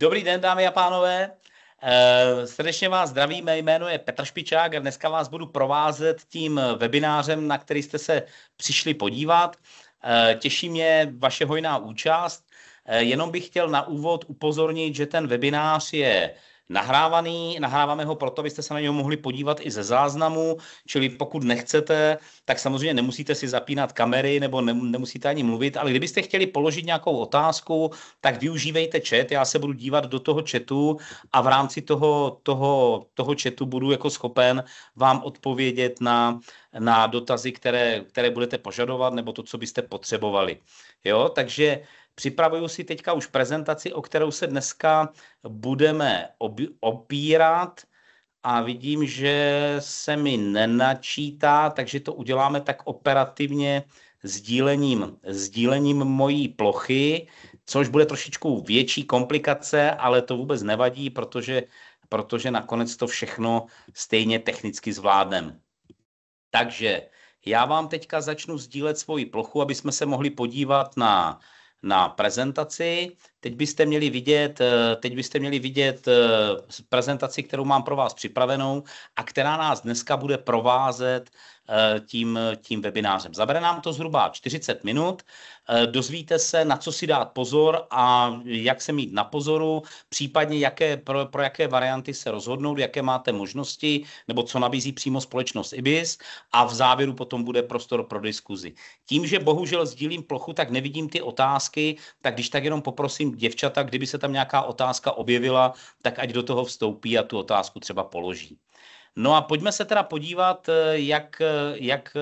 Dobrý den, dámy a pánové. Eh, srdečně vás zdravíme, jméno je Petr Špičák a dneska vás budu provázet tím webinářem, na který jste se přišli podívat. Eh, těší mě vaše hojná účast. Eh, jenom bych chtěl na úvod upozornit, že ten webinář je nahrávaný. Nahráváme ho proto, abyste se na něj mohli podívat i ze záznamu, čili pokud nechcete, tak samozřejmě nemusíte si zapínat kamery nebo ne, nemusíte ani mluvit, ale kdybyste chtěli položit nějakou otázku, tak využívejte chat, já se budu dívat do toho chatu a v rámci toho, toho, toho chatu budu jako schopen vám odpovědět na, na dotazy, které, které budete požadovat nebo to, co byste potřebovali. Jo, takže Připravuju si teďka už prezentaci, o kterou se dneska budeme opírat a vidím, že se mi nenačítá, takže to uděláme tak operativně sdílením, sdílením mojí plochy, což bude trošičku větší komplikace, ale to vůbec nevadí, protože, protože nakonec to všechno stejně technicky zvládnem. Takže já vám teďka začnu sdílet svoji plochu, aby jsme se mohli podívat na na prezentaci. Teď byste měli vidět, eh, teď byste měli vidět eh, prezentaci, kterou mám pro vás připravenou a která nás dneska bude provázet Eh, tím, tím webinářem. Zabere nám to zhruba 40 minut. Eh, dozvíte se, na co si dát pozor a jak se mít na pozoru, případně jaké, pro, pro jaké varianty se rozhodnout, jaké máte možnosti, nebo co nabízí přímo společnost IBIS a v závěru potom bude prostor pro diskuzi. Tím, že bohužel sdílím plochu, tak nevidím ty otázky, tak když tak jenom poprosím děvčata, kdyby se tam nějaká otázka objevila, tak ať do toho vstoupí a tu otázku třeba položí. No a pojďme se teda podívat, eh, jak, eh, jak eh,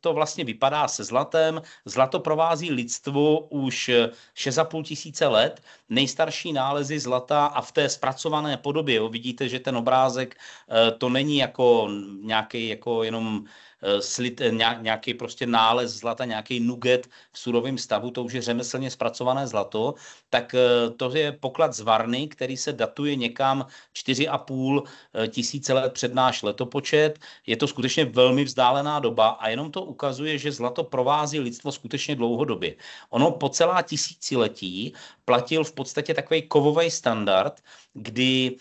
to vlastně vypadá se zlatem. Zlato provází lidstvo už 6,5 tisíce let. Nejstarší nálezy zlata a v té zpracované podobě, jo, vidíte, že ten obrázek to není jako nějaký jako jenom Eh, slit, eh, nějaký prostě nález zlata, nějaký nuget v surovém stavu, to už je řemeslně zpracované zlato, tak eh, to je poklad z Varny, který se datuje někam 4,5 tisíce let před náš letopočet. Je to skutečně velmi vzdálená doba a jenom to ukazuje, že zlato provází lidstvo skutečně dlouhodobě. Ono po celá tisíciletí platil v podstatě takový kovový standard, kdy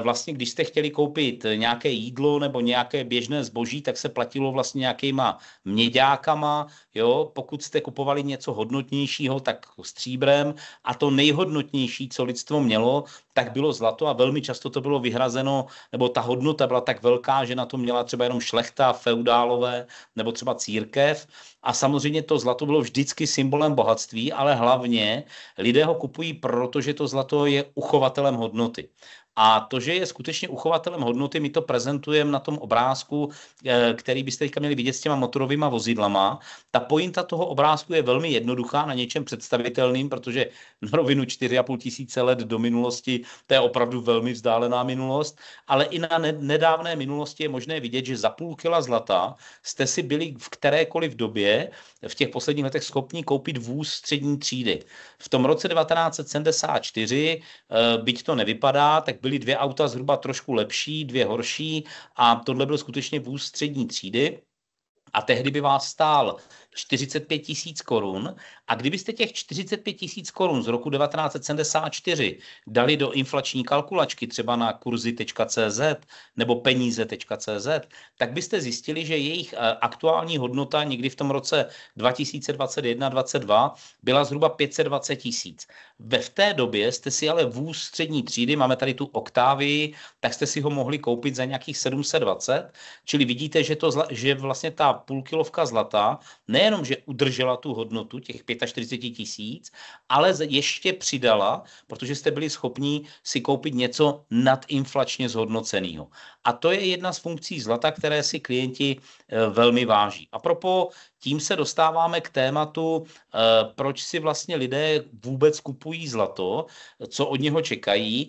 vlastně, když jste chtěli koupit nějaké jídlo nebo nějaké běžné zboží, tak se platilo vlastně vlastně nějakýma měďákama, jo, pokud jste kupovali něco hodnotnějšího, tak stříbrem a to nejhodnotnější, co lidstvo mělo, tak bylo zlato a velmi často to bylo vyhrazeno, nebo ta hodnota byla tak velká, že na to měla třeba jenom šlechta, feudálové nebo třeba církev. A samozřejmě to zlato bylo vždycky symbolem bohatství, ale hlavně lidé ho kupují, protože to zlato je uchovatelem hodnoty. A to, že je skutečně uchovatelem hodnoty, my to prezentujeme na tom obrázku, eh, který byste teďka měli vidět s těma motorovými vozidlama. Ta pointa toho obrázku je velmi jednoduchá, na něčem představitelným, protože na rovinu 4,5 tisíce let do minulosti, to je opravdu velmi vzdálená minulost, ale i na nedávné minulosti je možné vidět, že za půl kila zlata jste si byli v kterékoliv době v těch posledních letech schopni koupit vůz střední třídy. V tom roce 1974, eh, byť to nevypadá, tak byly dvě auta zhruba trošku lepší, dvě horší a tohle byl skutečně vůz střední třídy. A tehdy by vás stál 45 tisíc korun a kdybyste těch 45 tisíc korun z roku 1974 dali do inflační kalkulačky třeba na kurzy.cz nebo peníze.cz, tak byste zjistili, že jejich eh, aktuální hodnota někdy v tom roce 2021-2022 byla zhruba 520 tisíc. Ve v té době jste si ale vůz střední třídy, máme tady tu oktávy, tak jste si ho mohli koupit za nějakých 720, čili vidíte, že, to, že vlastně ta půlkilovka zlata ne nejenom, že udržela tu hodnotu těch 45 tisíc, ale ještě přidala, protože jste byli schopni si koupit něco nadinflačně zhodnoceného. A to je jedna z funkcí zlata, které si klienti e, velmi váží. A propo, tím se dostáváme k tématu, e, proč si vlastně lidé vůbec kupují zlato, co od něho čekají. E,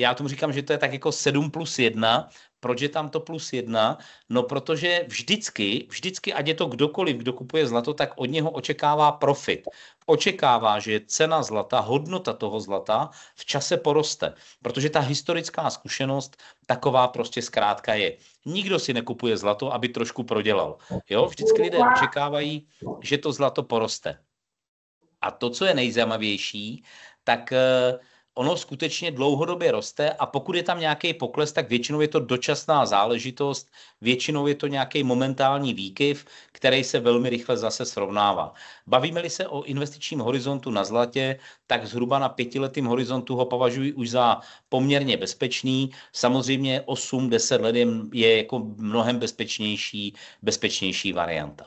já tomu říkám, že to je tak jako 7 plus 1, proč je tam to plus jedna? No, protože vždycky, vždycky, ať je to kdokoliv, kdo kupuje zlato, tak od něho očekává profit. Očekává, že cena zlata, hodnota toho zlata v čase poroste, protože ta historická zkušenost taková prostě zkrátka je. Nikdo si nekupuje zlato, aby trošku prodělal. Jo, vždycky lidé očekávají, že to zlato poroste. A to, co je nejzajímavější, tak uh, ono skutečně dlouhodobě roste a pokud je tam nějaký pokles, tak většinou je to dočasná záležitost, většinou je to nějaký momentální výkyv, který se velmi rychle zase srovnává. Bavíme-li se o investičním horizontu na zlatě, tak zhruba na pětiletým horizontu ho považuji už za poměrně bezpečný. Samozřejmě 8-10 let je jako mnohem bezpečnější, bezpečnější varianta.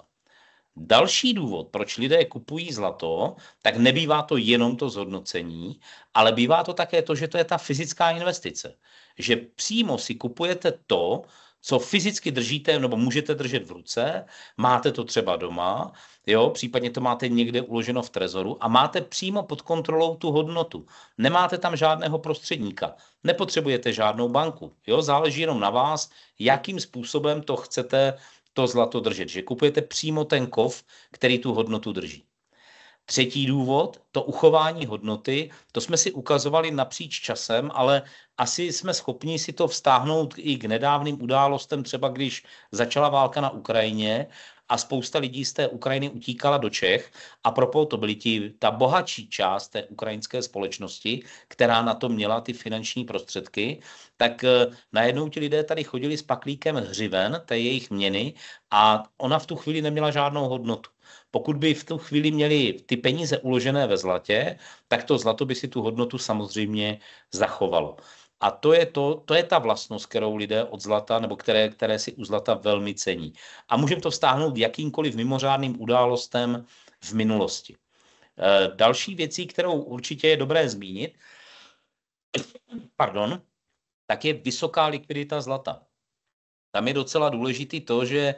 Další důvod, proč lidé kupují zlato, tak nebývá to jenom to zhodnocení, ale bývá to také to, že to je ta fyzická investice. Že přímo si kupujete to, co fyzicky držíte nebo můžete držet v ruce, máte to třeba doma, jo, případně to máte někde uloženo v trezoru a máte přímo pod kontrolou tu hodnotu. Nemáte tam žádného prostředníka, nepotřebujete žádnou banku, jo, záleží jenom na vás, jakým způsobem to chcete to zlato držet, že kupujete přímo ten kov, který tu hodnotu drží. Třetí důvod, to uchování hodnoty, to jsme si ukazovali napříč časem, ale asi jsme schopni si to vztáhnout i k nedávným událostem, třeba když začala válka na Ukrajině a spousta lidí z té Ukrajiny utíkala do Čech a propo to byli ti, ta bohatší část té ukrajinské společnosti, která na to měla ty finanční prostředky, tak eh, najednou ti lidé tady chodili s paklíkem hřiven, té jejich měny a ona v tu chvíli neměla žádnou hodnotu. Pokud by v tu chvíli měli ty peníze uložené ve zlatě, tak to zlato by si tu hodnotu samozřejmě zachovalo. A to je, to, to je ta vlastnost, kterou lidé od zlata, nebo které, které si u zlata velmi cení. A můžeme to vztáhnout jakýmkoliv mimořádným událostem v minulosti. E, další věcí, kterou určitě je dobré zmínit, pardon, tak je vysoká likvidita zlata. Tam je docela důležitý to, že eh,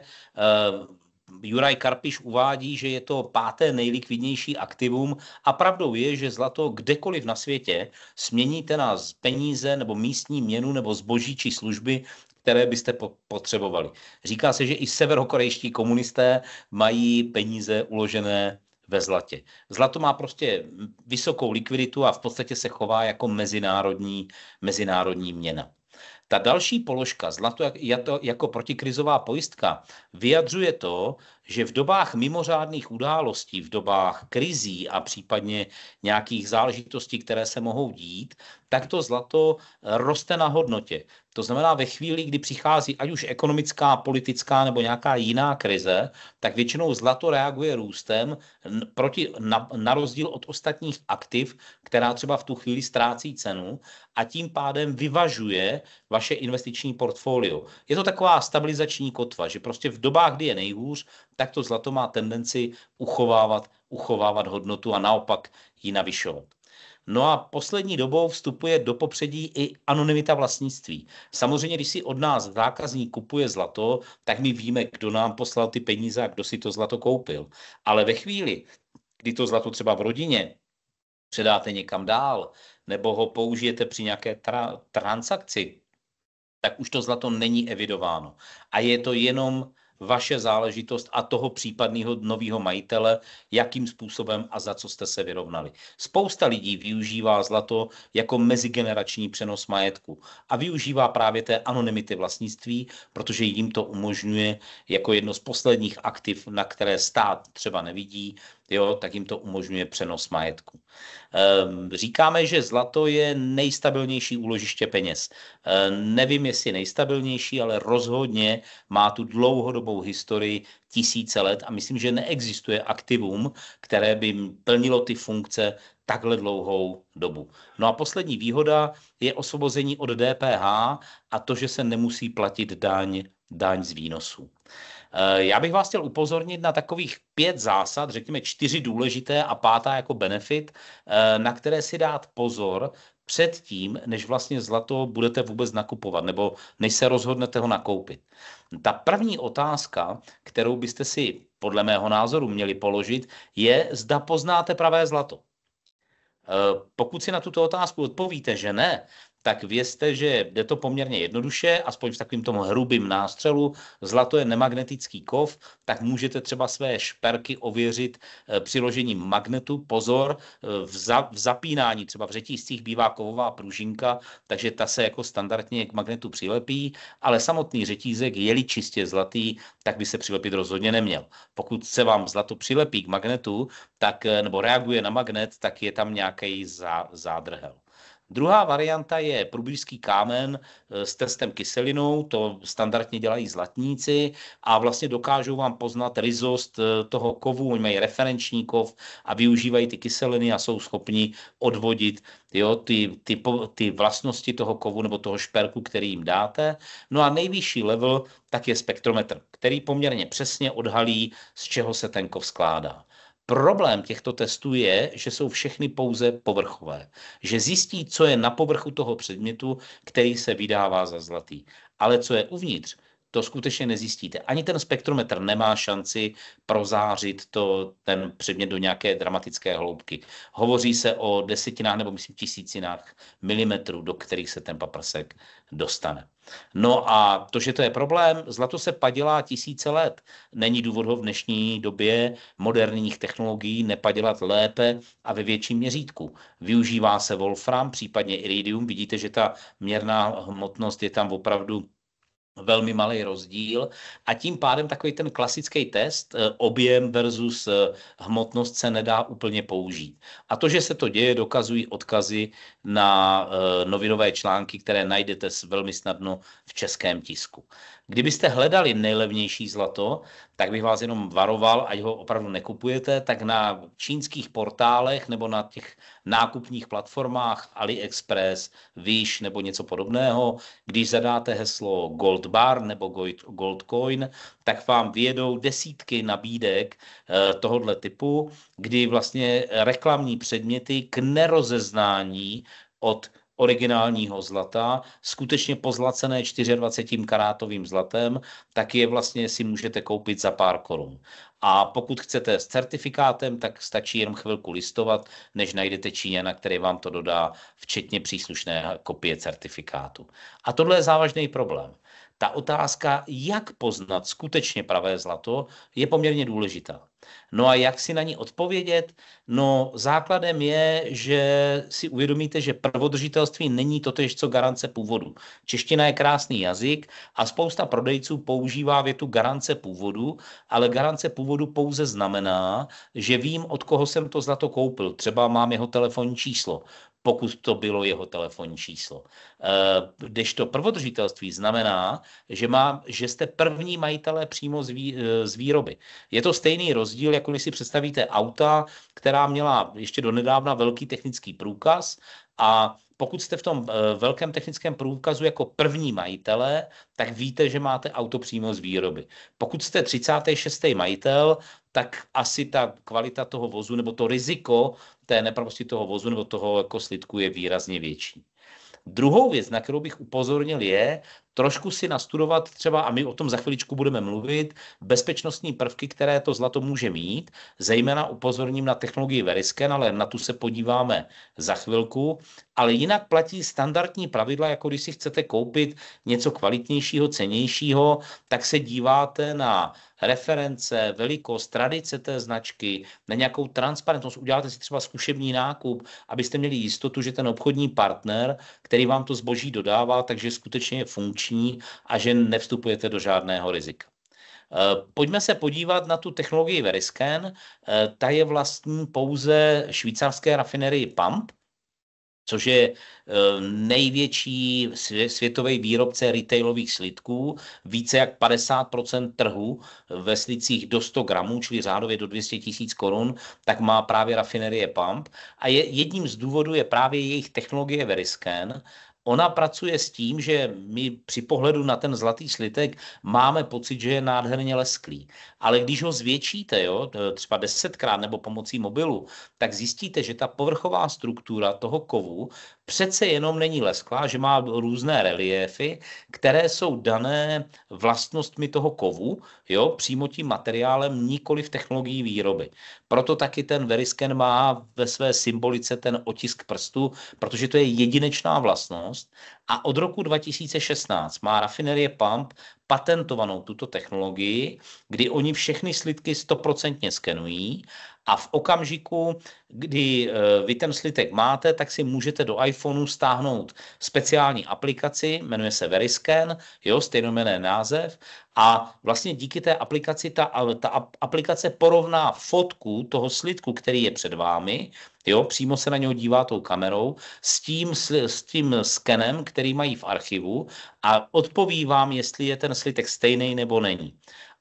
Juraj Karpiš uvádí, že je to páté nejlikvidnější aktivum a pravdou je, že zlato kdekoliv na světě směníte na peníze nebo místní měnu nebo zboží či služby, které byste potřebovali. Říká se, že i severokorejští komunisté mají peníze uložené ve zlatě. Zlato má prostě vysokou likviditu a v podstatě se chová jako mezinárodní, mezinárodní měna. Ta další položka, zlato jako protikrizová pojistka, vyjadřuje to, že v dobách mimořádných událostí, v dobách krizí a případně nějakých záležitostí, které se mohou dít, tak to zlato eh, roste na hodnotě. To znamená, ve chvíli, kdy přichází ať už ekonomická, politická nebo nějaká jiná krize, tak většinou zlato reaguje růstem proti, na, na rozdíl od ostatních aktiv, která třeba v tu chvíli ztrácí cenu a tím pádem vyvažuje vaše investiční portfolio. Je to taková stabilizační kotva, že prostě v dobách, kdy je nejhůř, tak to zlato má tendenci uchovávat, uchovávat hodnotu a naopak ji navyšovat. No a poslední dobou vstupuje do popředí i anonymita vlastnictví. Samozřejmě, když si od nás zákazník kupuje zlato, tak my víme, kdo nám poslal ty peníze a kdo si to zlato koupil. Ale ve chvíli, kdy to zlato třeba v rodině předáte někam dál, nebo ho použijete při nějaké tra- transakci, tak už to zlato není evidováno. A je to jenom vaše záležitost a toho případného nového majitele, jakým způsobem a za co jste se vyrovnali. Spousta lidí využívá zlato jako mezigenerační přenos majetku a využívá právě té anonymity vlastnictví, protože jim to umožňuje jako jedno z posledních aktiv, na které stát třeba nevidí, jo, tak jim to umožňuje přenos majetku. Ehm, říkáme, že zlato je nejstabilnější úložiště peněz. Ehm, nevím, jestli nejstabilnější, ale rozhodně má tu dlouhodobou historii tisíce let a myslím, že neexistuje aktivum, které by plnilo ty funkce takhle dlouhou dobu. No a poslední výhoda je osvobození od DPH a to, že se nemusí platit daň, daň z výnosů. Eh, já bych vás chtěl upozornit na takových pět zásad, řekněme čtyři důležité a pátá jako benefit, eh, na které si dát pozor před tím, než vlastně zlato budete vůbec nakupovat, nebo než se rozhodnete ho nakoupit. Ta první otázka, kterou byste si podle mého názoru měli položit, je, zda poznáte pravé zlato. Eh, pokud si na tuto otázku odpovíte, že ne, tak vězte, že jde to poměrně jednoduše, aspoň v takovým tom hrubým nástřelu. Zlato je nemagnetický kov, tak můžete třeba své šperky ověřit eh, přiložením magnetu. Pozor, eh, v, za, v zapínání třeba v řetízcích bývá kovová pružinka, takže ta se jako standardně k magnetu přilepí, ale samotný řetízek je-li čistě zlatý, tak by se přilepit rozhodně neměl. Pokud se vám zlato přilepí k magnetu, tak, eh, nebo reaguje na magnet, tak je tam nějaký zádrhel. Druhá varianta je průbířský kámen eh, s testem kyselinou, to standardně dělají zlatníci a vlastně dokážou vám poznat rizost eh, toho kovu, oni mají referenční kov a využívají ty kyseliny a jsou schopni odvodit jo, ty, ty, ty vlastnosti toho kovu nebo toho šperku, který jim dáte. No a nejvyšší level tak je spektrometr, který poměrně přesně odhalí, z čeho se ten kov skládá. Problém těchto testů je, že jsou všechny pouze povrchové, že zjistí, co je na povrchu toho předmětu, který se vydává za zlatý. Ale co je uvnitř, to skutečně nezjistíte. Ani ten spektrometr nemá šanci prozářit to, ten předmět do nějaké dramatické hloubky. Hovoří se o desetinách nebo myslím tisícinách milimetrů, do kterých se ten paprsek dostane. No a to, že to je problém, zlato se padělá tisíce let. Není důvod ho v dnešní době moderních technologií nepadělat lépe a ve větším měřítku. Využívá se wolfram, případně iridium. Vidíte, že ta měrná hmotnost je tam opravdu velmi malý rozdíl a tím pádem takový ten klasický test eh, objem versus eh, hmotnost se nedá úplně použít. A to, že se to děje, dokazují odkazy na eh, novinové články, které najdete velmi snadno v českém tisku. Kdybyste hledali nejlevnější zlato, tak bych vás jenom varoval, ať ho opravdu nekupujete, tak na čínských portálech nebo na těch nákupních platformách AliExpress, Wish nebo něco podobného, když zadáte heslo Gold Bar nebo Gold Coin, tak vám vyjedou desítky nabídek eh, tohohle typu, kdy vlastně reklamní předměty k nerozeznání od originálního zlata, skutečně pozlacené 24 karátovým zlatem, tak je vlastně si můžete koupit za pár korun. A pokud chcete s certifikátem, tak stačí jen chvilku listovat, než najdete Číňana, který vám to dodá, včetně příslušné kopie certifikátu. A tohle je závažný problém ta otázka, jak poznat skutečně pravé zlato, je poměrně důležitá. No a jak si na ní odpovědět? No základem je, že si uvědomíte, že prvodržitelství není totež, co garance původu. Čeština je krásný jazyk a spousta prodejců používá větu garance původu, ale garance původu pouze znamená, že vím, od koho jsem to zlato koupil. Třeba mám jeho telefonní číslo pokud to bylo jeho telefonní číslo. Eh, když to prvodržitelství znamená, že, má, že jste první majitelé přímo z, vý, eh, z výroby. Je to stejný rozdíl, jako když si představíte auta, která měla ještě donedávna velký technický průkaz a pokud jste v tom eh, velkém technickém průkazu jako první majitelé, tak víte, že máte auto přímo z výroby. Pokud jste 36. majitel, tak asi ta kvalita toho vozu nebo to riziko té nepravosti toho vozu nebo toho jako slitku je výrazně větší. Druhou věc, na kterou bych upozornil, je, trošku si nastudovat třeba, a my o tom za chviličku budeme mluvit, bezpečnostní prvky, které to zlato může mít, zejména upozorním na technologii Veriscan, ale na tu se podíváme za chvilku, ale jinak platí standardní pravidla, jako když si chcete koupit něco kvalitnějšího, cenějšího, tak se díváte na reference, velikost, tradice té značky, na nějakou transparentnost. Uděláte si třeba zkušební nákup, abyste měli jistotu, že ten obchodní partner, který vám to zboží dodává, takže skutečně je funkční funkční a že nevstupujete do žádného rizika. Eh, pojďme se podívat na tu technologii Veriscan. Eh, ta je vlastní pouze švýcarské rafinerii Pump, což je eh, největší světový výrobce retailových slidků, více jak 50% trhu ve slidcích do 100 gramů, čili řádově do 200 tisíc korun, tak má právě rafinerie Pump. A jedním z důvodů je právě jejich technologie Veriscan, Ona pracuje s tím, že my při pohledu na ten zlatý slitek máme pocit, že je nádherně lesklý. Ale když ho zvětšíte, jo, třeba desetkrát nebo pomocí mobilu, tak zjistíte, že ta povrchová struktura toho kovu přece jenom není lesklá, že má různé reliéfy, které jsou dané vlastnostmi toho kovu, jo, přímo tím materiálem, nikoli v technologii výroby. Proto taky ten verisken má ve své symbolice ten otisk prstu, protože to je jedinečná vlastnost, budoucnost. A od roku 2016 má rafinerie Pump patentovanou tuto technologii, kdy oni všechny slidky stoprocentně skenují a v okamžiku, kdy e, vy ten slitek máte, tak si můžete do iPhoneu stáhnout speciální aplikaci, jmenuje se Veriscan, jo, stejnomené název, a vlastně díky té aplikaci, ta, ta aplikace porovná fotku toho slitku, který je před vámi, Jo, přímo se na něho dívá tou kamerou s tím, s tím skenem, který mají v archivu a odpovívám, jestli je ten slitek stejný nebo není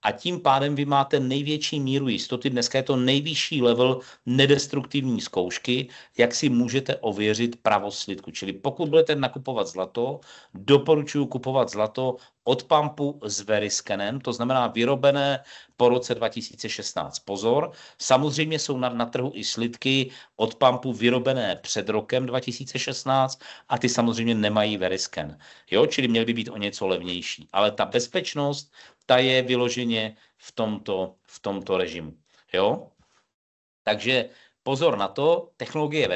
a tím pádem vy máte největší míru jistoty. Dneska je to nejvyšší level nedestruktivní zkoušky, jak si můžete ověřit pravost slitku. Čili pokud budete nakupovat zlato, doporučuji kupovat zlato od pampu s veriskenem, to znamená vyrobené po roce 2016. Pozor, samozřejmě jsou na, na trhu i slitky od pampu vyrobené před rokem 2016 a ty samozřejmě nemají verisken. Jo, čili měly by být o něco levnější. Ale ta bezpečnost ta je vyloženě v tomto, v tomto režimu. Jo? Takže pozor na to, technologie je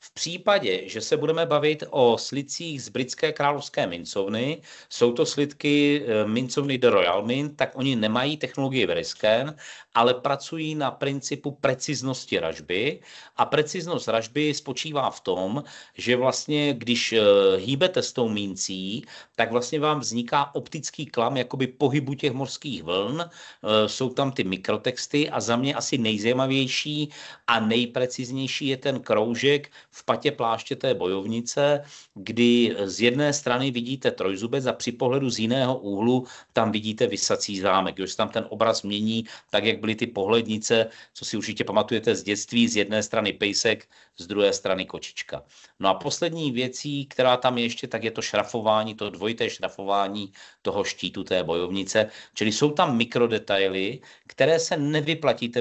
v případě, že se budeme bavit o slicích z britské královské mincovny, jsou to slidky eh, mincovny The Royal Mint, tak oni nemají technologii Veriscan, ale pracují na principu preciznosti ražby a preciznost ražby spočívá v tom, že vlastně když eh, hýbete s tou mincí, tak vlastně vám vzniká optický klam jakoby pohybu těch mořských vln, eh, jsou tam ty mikrotexty a za mě asi nejzajímavější a nejpreciznější je ten kroužek, v patě pláště té bojovnice, kdy z jedné strany vidíte trojzubec a při pohledu z jiného úhlu tam vidíte vysací zámek. Už tam ten obraz mění, tak jak byly ty pohlednice, co si určitě pamatujete z dětství, z jedné strany pejsek, z druhé strany kočička. No a poslední věcí, která tam je ještě, tak je to šrafování, to dvojité šrafování toho štítu té bojovnice. Čili jsou tam mikrodetaily, které se nevyplatí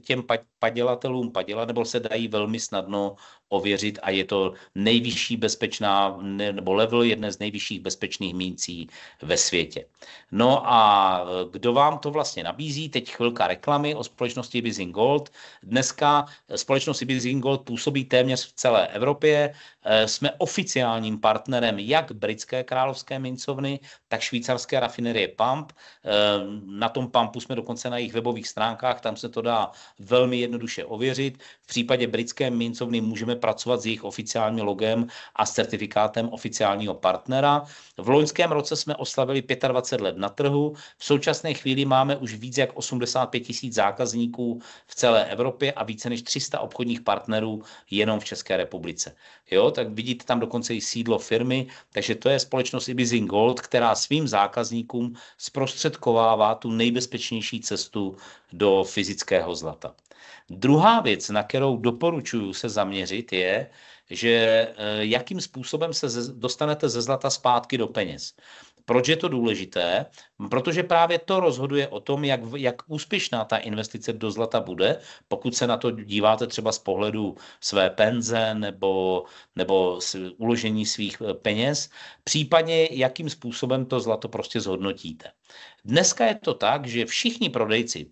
těm padělatelům padělat, nebo se dají velmi snadno ověřit a je to nejvyšší bezpečná, nebo level jedné z nejvyšších bezpečných mincí ve světě. No a eh, kdo vám to vlastně nabízí? Teď chvilka reklamy o společnosti Bizing Gold. Dneska eh, společnost Bizing Gold působí téměř v celé Evropě. Eh, jsme oficiálním partnerem jak britské královské mincovny, tak švýcarské rafinerie Pump. Na tom Pumpu jsme dokonce na jejich webových stránkách, tam se to dá velmi jednoduše ověřit. V případě britské mincovny můžeme pracovat s jejich oficiálním logem a certifikátem oficiálního partnera. V loňském roce jsme oslavili 25 let na trhu. V současné chvíli máme už více jak 85 tisíc zákazníků v celé Evropě a více než 300 obchodních partnerů jenom v České republice. Jo, tak vidíte tam dokonce i sídlo firmy, takže to je společnost Ibizing Gold, která svým zákazníkům zprostředkovává tu nejbezpečnější cestu do fyzického zlata. Druhá věc, na kterou doporučuji se zaměřit, vysvětlit, je, že eh, jakým způsobem se dostanete ze zlata zpátky do peněz. Proč je to důležité? Protože právě to rozhoduje o tom, jak, jak úspěšná ta investice do zlata bude, pokud se na to díváte třeba z pohledu své penze nebo, nebo uložení svých eh, peněz, případně jakým způsobem to zlato prostě zhodnotíte. Dneska je to tak, že všichni prodejci,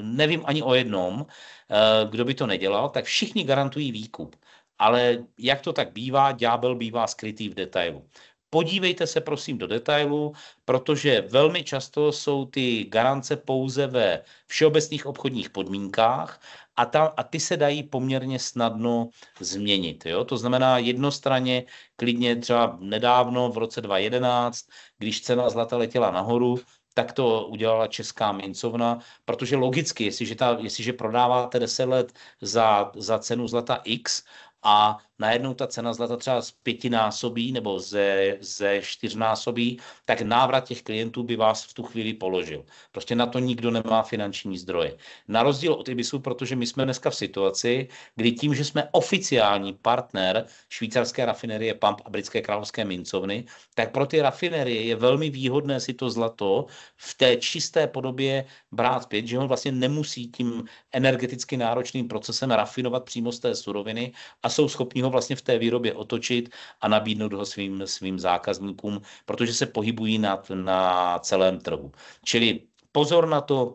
nevím ani o jednom, eh, kdo by to nedělal, tak všichni garantují výkup ale jak to tak bývá, ďábel bývá skrytý v detailu. Podívejte se prosím do detailu, protože velmi často jsou ty garance pouze ve všeobecných obchodních podmínkách a, ta, a ty se dají poměrně snadno změnit. Jo? To znamená jednostranně, klidně třeba nedávno v roce 2011, když cena zlata letěla nahoru, tak to udělala česká mincovna, protože logicky, jestliže, ta, jestliže prodáváte 10 let za, za cenu zlata X 啊。najednou ta cena zlata třeba z pětinásobí nebo ze, ze čtyřnásobí, tak návrat těch klientů by vás v tu chvíli položil. Prostě na to nikdo nemá finanční zdroje. Na rozdíl od Ibisu, protože my jsme dneska v situaci, kdy tím, že jsme oficiální partner švýcarské rafinerie PAMP a britské královské mincovny, tak pro ty rafinerie je velmi výhodné si to zlato v té čisté podobě brát zpět, že on vlastně nemusí tím energeticky náročným procesem rafinovat přímo z té suroviny a jsou schopni schopni ho vlastně v té výrobě otočit a nabídnout ho svým, svým zákazníkům, protože se pohybují na, na celém trhu. Čili pozor na to,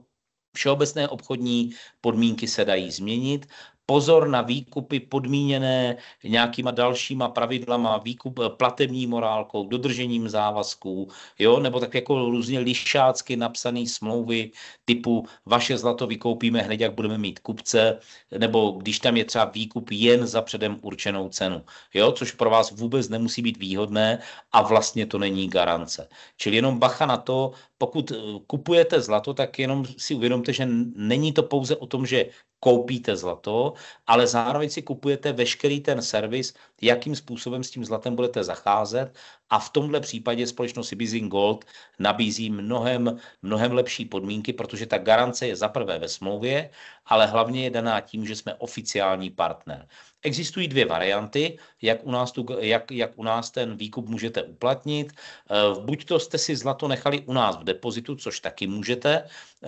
Všeobecné obchodní podmínky se dají změnit, pozor na výkupy podmíněné nějakýma dalšíma pravidlama, výkup eh, platební morálkou, dodržením závazků, jo, nebo tak jako různě lišácky napsané smlouvy typu vaše zlato vykoupíme hned, jak budeme mít kupce, nebo když tam je třeba výkup jen za předem určenou cenu, jo, což pro vás vůbec nemusí být výhodné a vlastně to není garance. Čili jenom bacha na to, pokud eh, kupujete zlato, tak jenom si uvědomte, že není to pouze o tom, že koupíte zlato, ale zároveň si kupujete veškerý ten servis, jakým způsobem s tím zlatem budete zacházet a v tomhle případě společnost Ibizin Gold nabízí mnohem, mnohem lepší podmínky, protože ta garance je zaprvé ve smlouvě, ale hlavně je daná tím, že jsme oficiální partner. Existují dvě varianty, jak u nás, tu, jak, jak u nás ten výkup můžete uplatnit. Eh, buď to jste si zlato nechali u nás v depozitu, což taky můžete, eh,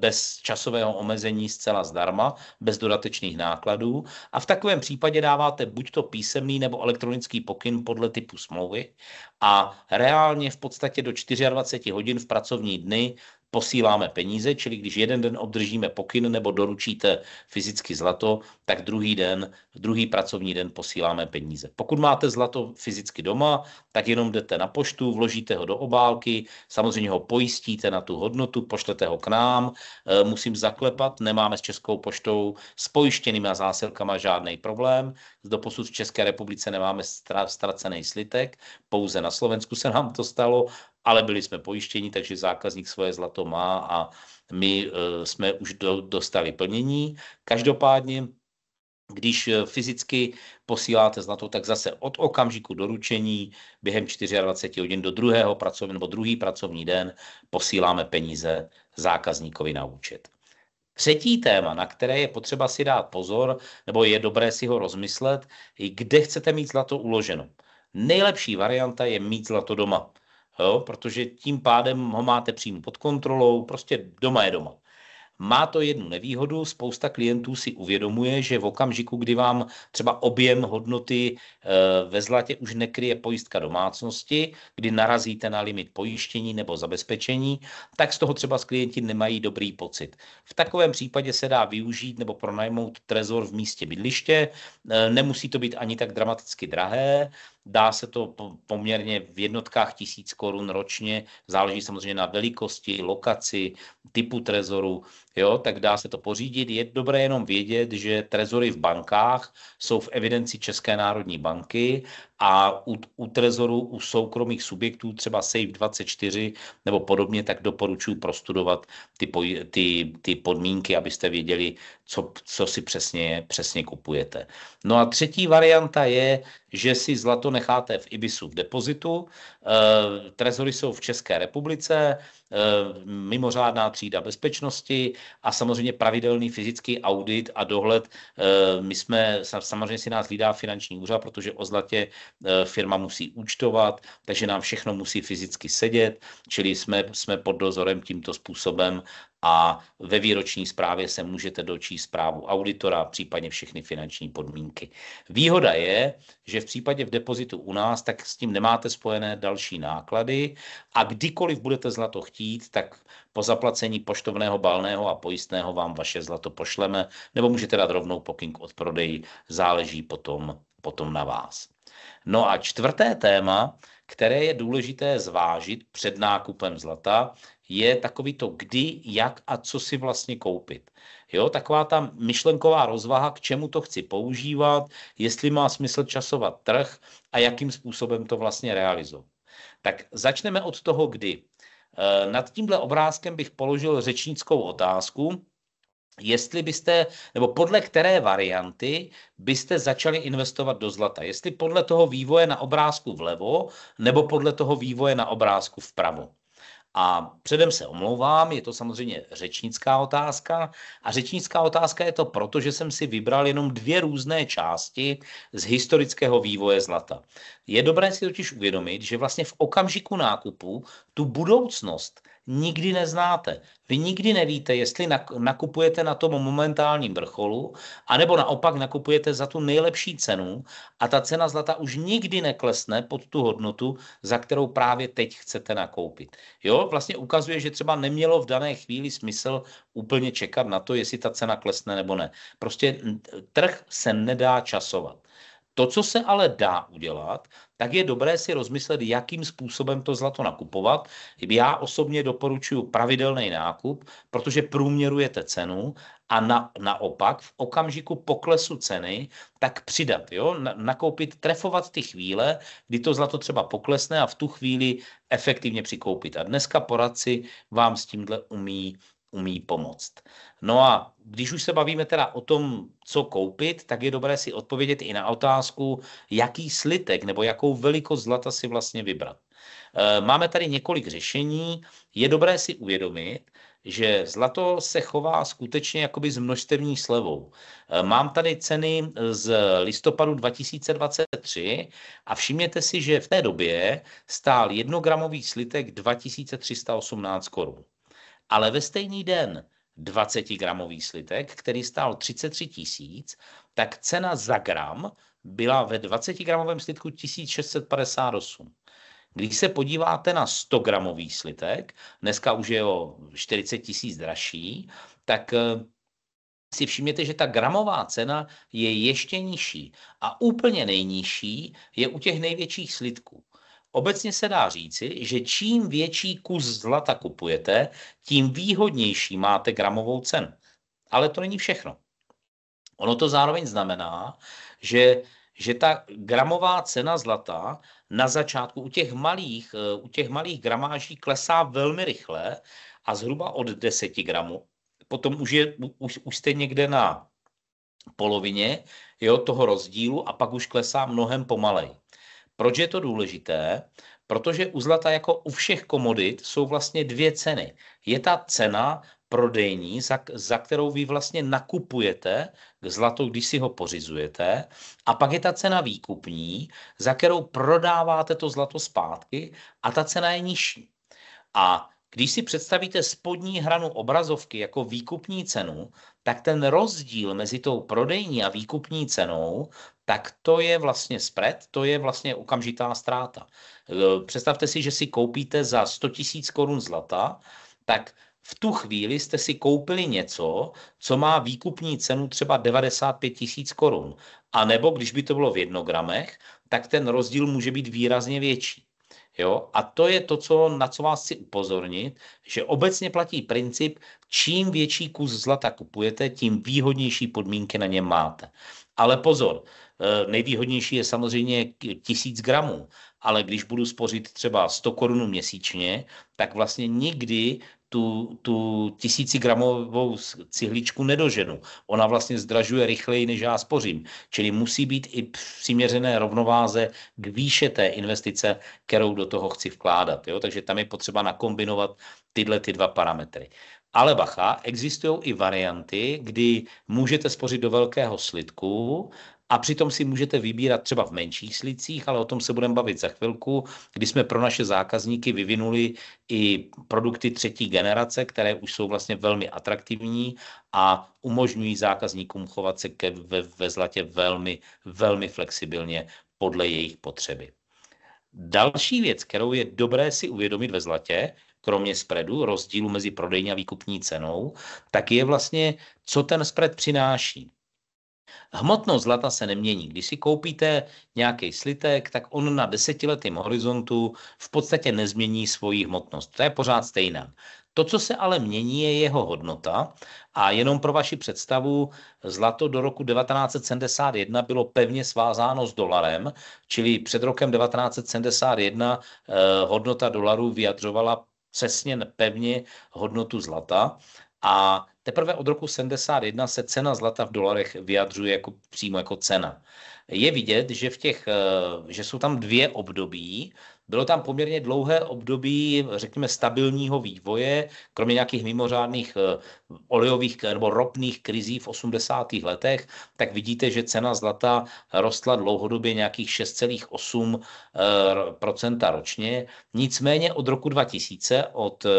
bez časového omezení zcela zdarma, bez dodatečných nákladů. A v takovém případě dáváte buď to písemný nebo elektronický pokyn podle typu smlouvy a reálně v podstatě do 24 hodin v pracovní dny posíláme peníze, čili když jeden den obdržíme pokyn nebo doručíte fyzicky zlato, tak druhý den, druhý pracovní den posíláme peníze. Pokud máte zlato fyzicky doma, tak jenom jdete na poštu, vložíte ho do obálky, samozřejmě ho pojistíte na tu hodnotu, pošlete ho k nám, e, musím zaklepat, nemáme s Českou poštou s pojištěnými zásilkama žádný problém, doposud v České republice nemáme ztracený slitek, pouze na Slovensku se nám to stalo ale byli jsme pojištěni, takže zákazník svoje zlato má a my eh, jsme už do, dostali plnění. Každopádně když eh, fyzicky posíláte zlato, tak zase od okamžiku doručení během 24 hodin do druhého pracovní nebo druhý pracovní den posíláme peníze zákazníkovi na účet. Třetí téma, na které je potřeba si dát pozor, nebo je dobré si ho rozmyslet, kde chcete mít zlato uloženo. Nejlepší varianta je mít zlato doma jo, protože tím pádem ho máte přímo pod kontrolou, prostě doma je doma. Má to jednu nevýhodu, spousta klientů si uvědomuje, že v okamžiku, kdy vám třeba objem hodnoty eh, ve zlatě už nekryje pojistka domácnosti, kdy narazíte na limit pojištění nebo zabezpečení, tak z toho třeba z klienti nemají dobrý pocit. V takovém případě se dá využít nebo pronajmout trezor v místě bydliště, eh, nemusí to být ani tak dramaticky drahé, Dá se to poměrně v jednotkách tisíc korun ročně, záleží samozřejmě na velikosti, lokaci, typu trezoru, jo, tak dá se to pořídit. Je dobré jenom vědět, že trezory v bankách jsou v evidenci České národní banky a u, u trezoru u soukromých subjektů, třeba Safe24 nebo podobně, tak doporučuji prostudovat ty, poj, ty, ty podmínky, abyste věděli, co, co si přesně, přesně kupujete. No a třetí varianta je, že si zlato necháte v Ibisu v depozitu, eh, trezory jsou v České republice, Eh, mimořádná třída bezpečnosti a samozřejmě pravidelný fyzický audit a dohled. Eh, my jsme, samozřejmě si nás lídá finanční úřad, protože o zlatě eh, firma musí účtovat, takže nám všechno musí fyzicky sedět, čili jsme, jsme pod dozorem tímto způsobem a ve výroční zprávě se můžete dočíst zprávu auditora, případně všechny finanční podmínky. Výhoda je, že v případě v depozitu u nás, tak s tím nemáte spojené další náklady a kdykoliv budete zlato chtít, chtít, tak po zaplacení poštovného balného a pojistného vám vaše zlato pošleme, nebo můžete dát rovnou pokyn od prodej, záleží potom, potom na vás. No a čtvrté téma, které je důležité zvážit před nákupem zlata, je takový to kdy, jak a co si vlastně koupit. Jo, taková ta myšlenková rozvaha, k čemu to chci používat, jestli má smysl časovat trh a jakým způsobem to vlastně realizovat. Tak začneme od toho kdy. Eh, nad tímhle obrázkem bych položil řečnickou otázku, jestli byste, nebo podle které varianty byste začali investovat do zlata. Jestli podle toho vývoje na obrázku vlevo, nebo podle toho vývoje na obrázku vpravo. A předem se omlouvám, je to samozřejmě řečnická otázka. A řečnická otázka je to proto, že jsem si vybral jenom dvě různé části z historického vývoje zlata. Je dobré si totiž uvědomit, že vlastně v okamžiku nákupu tu budoucnost nikdy neznáte. Vy nikdy nevíte, jestli nakupujete na tom momentálním vrcholu, anebo naopak nakupujete za tu nejlepší cenu a ta cena zlata už nikdy neklesne pod tu hodnotu, za kterou právě teď chcete nakoupit. Jo, vlastně ukazuje, že třeba nemělo v dané chvíli smysl úplně čekat na to, jestli ta cena klesne nebo ne. Prostě trh se nedá časovat. To, co se ale dá udělat, tak je dobré si rozmyslet, jakým způsobem to zlato nakupovat. Já osobně doporučuji pravidelný nákup, protože průměrujete cenu a na, naopak v okamžiku poklesu ceny tak přidat, jo? nakoupit, trefovat ty chvíle, kdy to zlato třeba poklesne a v tu chvíli efektivně přikoupit. A dneska poradci vám s tímhle umí umí pomoct. No a když už se bavíme teda o tom, co koupit, tak je dobré si odpovědět i na otázku, jaký slitek nebo jakou velikost zlata si vlastně vybrat. Eh, máme tady několik řešení. Je dobré si uvědomit, že zlato se chová skutečně jakoby s množstevní slevou. Eh, mám tady ceny eh, z listopadu 2023 a všimněte si, že v té době stál jednogramový slitek 2318 korun ale ve stejný den 20-gramový slitek, který stál 33 tisíc, tak cena za gram byla ve 20-gramovém slitku 1658. Když se podíváte na 100-gramový slitek, dneska už je o 40 tisíc dražší, tak eh, si všimněte, že ta gramová cena je ještě nižší. A úplně nejnižší je u těch největších slitků. Obecně se dá říci, že čím větší kus zlata kupujete, tím výhodnější máte gramovou cenu. Ale to není všechno. Ono to zároveň znamená, že, že ta gramová cena zlata na začátku u těch malých, eh, u těch malých gramáží klesá velmi rychle a zhruba od 10 gramů. Potom už, je, už, už jste někde na polovině jo, toho rozdílu a pak už klesá mnohem pomaleji. Proč je to důležité? Protože u zlata jako u všech komodit jsou vlastně dvě ceny. Je ta cena prodejní, za, za kterou vy vlastně nakupujete zlato, když si ho pořizujete, a pak je ta cena výkupní, za kterou prodáváte to zlato zpátky a ta cena je nižší. A když si představíte spodní hranu obrazovky jako výkupní cenu, tak ten rozdíl mezi tou prodejní a výkupní cenou, tak to je vlastně spread, to je vlastně okamžitá ztráta. E, představte si, že si koupíte za 100 000 korun zlata, tak v tu chvíli jste si koupili něco, co má výkupní cenu třeba 95 tisíc korun. A nebo když by to bylo v jednogramech, tak ten rozdíl může být výrazně větší. Jo? A to je to, co, na co vás chci upozornit, že obecně platí princip, čím větší kus zlata kupujete, tím výhodnější podmínky na něm máte. Ale pozor, eh, nejvýhodnější je samozřejmě tisíc gramů, ale když budu spořit třeba 100 korun měsíčně, tak vlastně nikdy tu, tu tisícigramovou cihličku nedoženu. Ona vlastně zdražuje rychleji, než já spořím. Čili musí být i přiměřené rovnováze k výše té investice, kterou do toho chci vkládat. Jo? Takže tam je potřeba nakombinovat tyhle ty dva parametry. Ale bacha, existují i varianty, kdy můžete spořit do velkého slidku a přitom si můžete vybírat třeba v menších slicích, ale o tom se budeme bavit za chvilku, kdy jsme pro naše zákazníky vyvinuli i produkty třetí generace, které už jsou vlastně velmi atraktivní a umožňují zákazníkům chovat se ke, ve, ve zlatě velmi, velmi flexibilně podle jejich potřeby. Další věc, kterou je dobré si uvědomit ve zlatě, kromě spreadu, rozdílu mezi prodejní a výkupní cenou, tak je vlastně, co ten spread přináší. Hmotnost zlata se nemění. Když si koupíte nějaký slitek, tak on na desetiletém horizontu v podstatě nezmění svoji hmotnost. To je pořád stejná. To, co se ale mění, je jeho hodnota. A jenom pro vaši představu, zlato do roku 1971 bylo pevně svázáno s dolarem, čili před rokem 1971 eh, hodnota dolaru vyjadřovala přesně pevně hodnotu zlata. A teprve od roku 71 se cena zlata v dolarech vyjadřuje jako, přímo jako cena. Je vidět, že, v těch, eh, že jsou tam dvě období. Bylo tam poměrně dlouhé období, řekněme, stabilního vývoje, kromě nějakých mimořádných eh, olejových nebo ropných krizí v 80. letech, tak vidíte, že cena zlata rostla dlouhodobě nějakých 6,8 eh, ročně. Nicméně od roku 2000, od eh,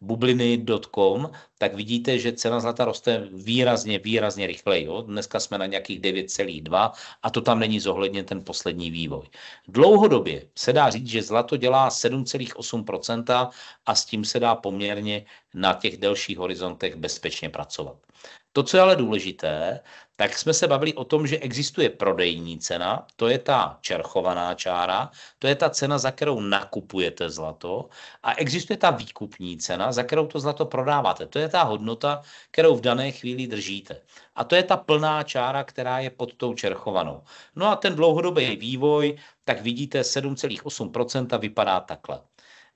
bubliny.com, tak vidíte, že cena zlata roste výrazně, výrazně rychleji. Jo? Dneska jsme na nějakých 9,2 a to tam není zohledněn ten poslední vývoj. Dlouhodobě se dá říct, že zlato dělá 7,8% a s tím se dá poměrně na těch delších horizontech bezpečně pracovat. To, co je ale důležité, tak jsme se bavili o tom, že existuje prodejní cena, to je ta čerchovaná čára, to je ta cena, za kterou nakupujete zlato a existuje ta výkupní cena, za kterou to zlato prodáváte. To je ta hodnota, kterou v dané chvíli držíte. A to je ta plná čára, která je pod tou čerchovanou. No a ten dlouhodobý vývoj, tak vidíte 7,8% vypadá takhle.